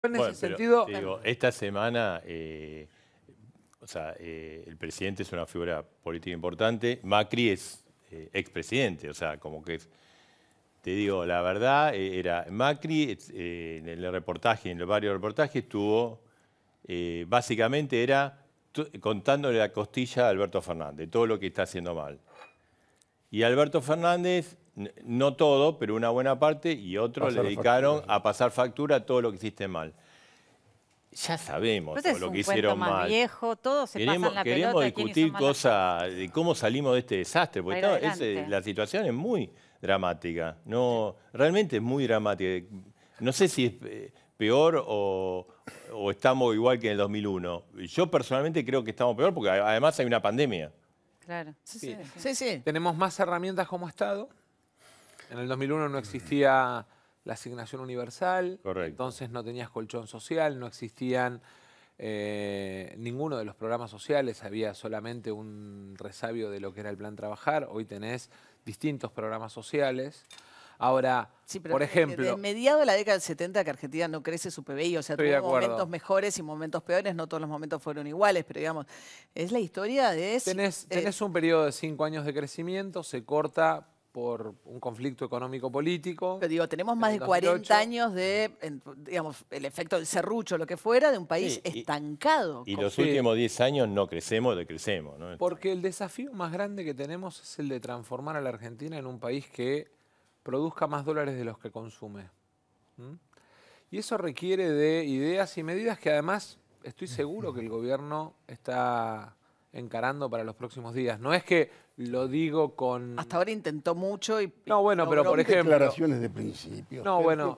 En ese sentido. esta semana, eh, o sea, eh, el presidente es una figura política importante. Macri es eh, expresidente, o sea, como que Te digo, la verdad, era Macri, en el reportaje, en el varios reportajes, estuvo. básicamente era contándole la costilla a Alberto Fernández, todo lo que está haciendo mal. Y Alberto Fernández no todo, pero una buena parte, y otros le dedicaron a pasar factura a todo lo que hiciste mal. Ya sabemos este lo que hicieron más mal. viejo, todo se pasa en la queremos discutir cosas de cómo salimos de este desastre, porque eh, la situación es muy dramática. No, realmente es muy dramática. No sé si es eh, peor o, estamos igual que en el 2001. Yo personalmente creo que estamos peor porque además hay una pandemia. Claro. sí. sí. Tenemos más herramientas como Estado. En el 2001 no existía la asignación universal, entonces no tenías colchón social, no existían eh, ninguno de los programas sociales, había solamente un resabio de lo que era el plan trabajar, hoy tenés distintos programas sociales. Ahora, por ejemplo... En mediado de la década del 70 que Argentina no crece su PBI, o sea, tuvo momentos mejores y momentos peores, no todos los momentos fueron iguales, pero digamos, es la historia de... Tenés, tenés eh, un periodo de cinco años de crecimiento, se corta por un conflicto económico-político. Pero digo, tenemos más de 40 años de, digamos, el efecto del serrucho, lo que fuera, de un país estancado. Y, los últimos 10 años no crecemos, decrecemos. Porque el desafío más grande que tenemos es el de transformar a la Argentina en un país que produzca más dólares de los que consume. Y eso requiere de ideas y medidas que además estoy seguro que el gobierno está encarando para los próximos días. No es que lo digo con... Hasta ahora intentó mucho y... No, bueno, pero por ejemplo... Declaraciones de principio. No, bueno...